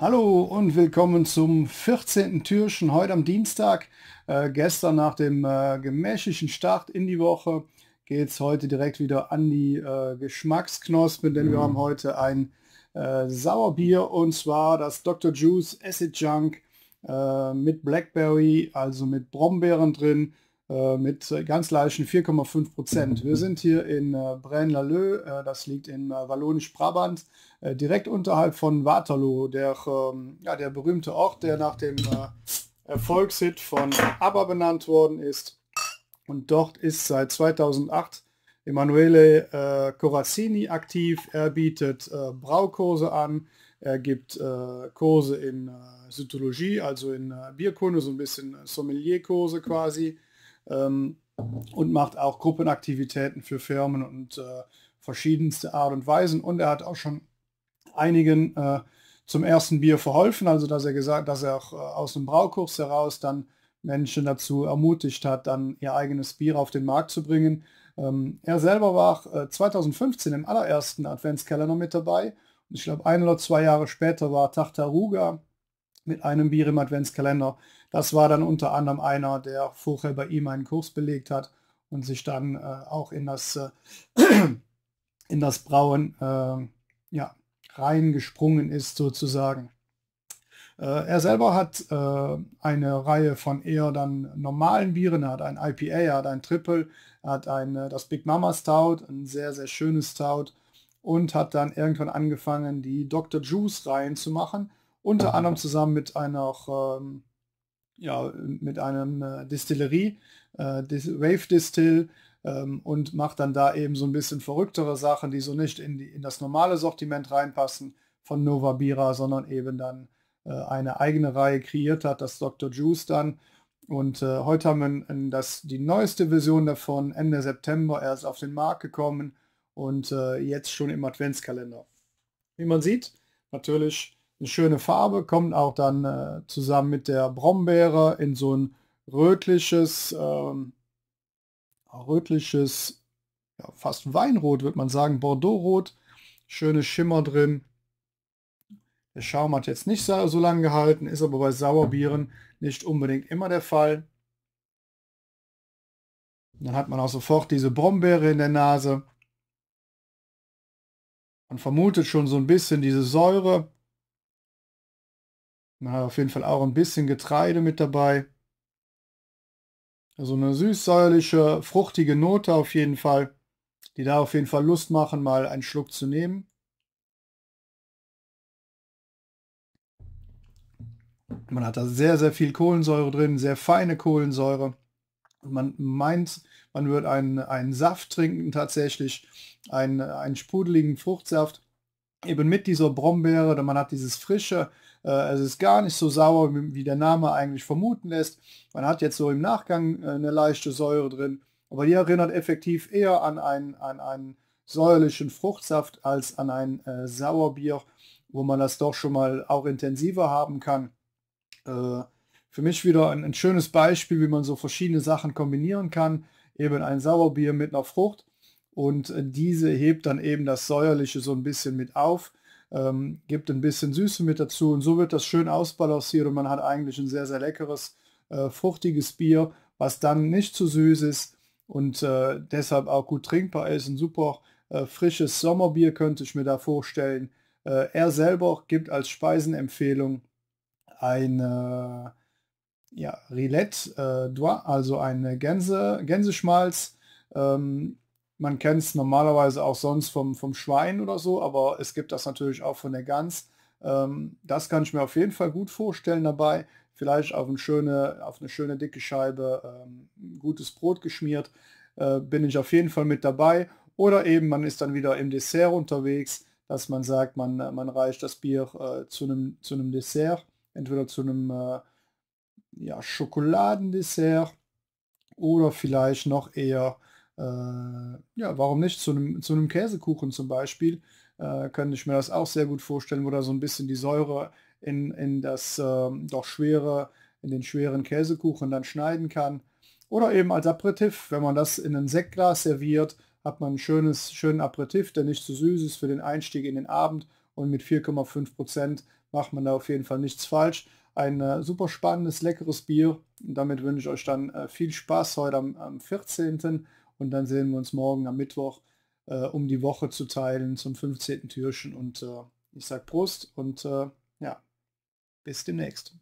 Hallo und willkommen zum 14. Türchen heute am Dienstag. Äh, gestern nach dem äh, gemächlichen Start in die Woche geht es heute direkt wieder an die äh, Geschmacksknospen, denn mhm. wir haben heute ein äh, Sauerbier und zwar das Dr. Juice Acid Junk äh, mit Blackberry, also mit Brombeeren drin. Äh, mit ganz leichten 4,5 Prozent. Wir sind hier in äh, Braine-l'Alleud, äh, das liegt in äh, Wallonisch-Brabant, äh, direkt unterhalb von Waterloo, der, ähm, ja, der berühmte Ort, der nach dem äh, Erfolgshit von ABBA benannt worden ist. Und dort ist seit 2008 Emanuele äh, Corazzini aktiv. Er bietet Braukurse an, er gibt Kurse in Sytologie, also in Bierkunde, so ein bisschen Sommelierkurse quasi ähm, und macht auch Gruppenaktivitäten für Firmen und äh, verschiedenste Art und Weisen. Und er hat auch schon einigen äh, zum ersten Bier verholfen, also dass er gesagt, dass er auch äh, aus dem Braukurs heraus dann Menschen dazu ermutigt hat, dann ihr eigenes Bier auf den Markt zu bringen. Ähm, er selber war 2015 äh, im allerersten Adventskalender mit dabei. Und ich glaube, ein oder zwei Jahre später war Tartaruga mit einem Bier im Adventskalender das war dann unter anderem einer, der vorher bei ihm einen Kurs belegt hat und sich dann äh, auch in das, äh, in das Brauen äh, ja, reingesprungen ist sozusagen. Äh, er selber hat äh, eine Reihe von eher dann normalen Bieren, er hat ein IPA, er hat ein Triple, er hat ein, äh, das Big Mama Stout, ein sehr, sehr schönes Stout und hat dann irgendwann angefangen, die Dr. Juice Reihen zu machen, unter anderem zusammen mit einer ähm, ja, mit einem äh, Distillerie, äh, Dis Wave Distill ähm, und macht dann da eben so ein bisschen verrücktere Sachen, die so nicht in, die, in das normale Sortiment reinpassen von Nova Bira, sondern eben dann äh, eine eigene Reihe kreiert hat, das Dr. Juice dann. Und äh, heute haben wir das, die neueste Version davon, Ende September erst auf den Markt gekommen und äh, jetzt schon im Adventskalender. Wie man sieht, natürlich eine schöne Farbe, kommt auch dann äh, zusammen mit der Brombeere in so ein rötliches, ähm, rötliches, ja, fast Weinrot, würde man sagen, Bordeauxrot. Schöne Schimmer drin. Der Schaum hat jetzt nicht so lange gehalten, ist aber bei Sauerbieren nicht unbedingt immer der Fall. Dann hat man auch sofort diese Brombeere in der Nase. Man vermutet schon so ein bisschen diese Säure, na, auf jeden Fall auch ein bisschen Getreide mit dabei. Also eine süß-säuerliche, fruchtige Note auf jeden Fall, die da auf jeden Fall Lust machen, mal einen Schluck zu nehmen. Man hat da sehr, sehr viel Kohlensäure drin, sehr feine Kohlensäure. Und man meint, man wird einen, einen Saft trinken tatsächlich, einen, einen sprudeligen Fruchtsaft eben mit dieser Brombeere oder man hat dieses frische, äh, es ist gar nicht so sauer, wie der Name eigentlich vermuten lässt. Man hat jetzt so im Nachgang äh, eine leichte Säure drin, aber die erinnert effektiv eher an einen, an einen säuerlichen Fruchtsaft als an ein äh, Sauerbier, wo man das doch schon mal auch intensiver haben kann. Äh, für mich wieder ein, ein schönes Beispiel, wie man so verschiedene Sachen kombinieren kann. Eben ein Sauerbier mit einer Frucht und äh, diese hebt dann eben das Säuerliche so ein bisschen mit auf, ähm, gibt ein bisschen Süße mit dazu und so wird das schön ausbalanciert und man hat eigentlich ein sehr, sehr leckeres, äh, fruchtiges Bier, was dann nicht zu süß ist und äh, deshalb auch gut trinkbar ist. Ein super äh, frisches Sommerbier könnte ich mir da vorstellen. Äh, er selber gibt als Speisenempfehlung ein äh, ja, Rilette, also eine Gänse, Gänseschmalz, ähm, man kennt es normalerweise auch sonst vom, vom Schwein oder so, aber es gibt das natürlich auch von der Gans. Ähm, das kann ich mir auf jeden Fall gut vorstellen dabei. Vielleicht auf eine schöne, auf eine schöne dicke Scheibe ähm, gutes Brot geschmiert, äh, bin ich auf jeden Fall mit dabei. Oder eben man ist dann wieder im Dessert unterwegs, dass man sagt, man, man reicht das Bier äh, zu einem zu einem Dessert, entweder zu einem äh, ja, Schokoladendessert oder vielleicht noch eher äh, ja, warum nicht? Zu einem, zu einem Käsekuchen zum Beispiel äh, könnte ich mir das auch sehr gut vorstellen, wo da so ein bisschen die Säure in, in das äh, doch schwere, in den schweren Käsekuchen dann schneiden kann. Oder eben als Aperitif, wenn man das in ein Sektglas serviert, hat man ein schönes, schönen Aperitif, der nicht zu süß ist für den Einstieg in den Abend und mit 4,5% macht man da auf jeden Fall nichts falsch. Ein äh, super spannendes, leckeres Bier. Und damit wünsche ich euch dann äh, viel Spaß heute am, am 14. Und dann sehen wir uns morgen am Mittwoch, äh, um die Woche zu teilen zum 15. Türchen. Und äh, ich sage Prost und äh, ja, bis demnächst.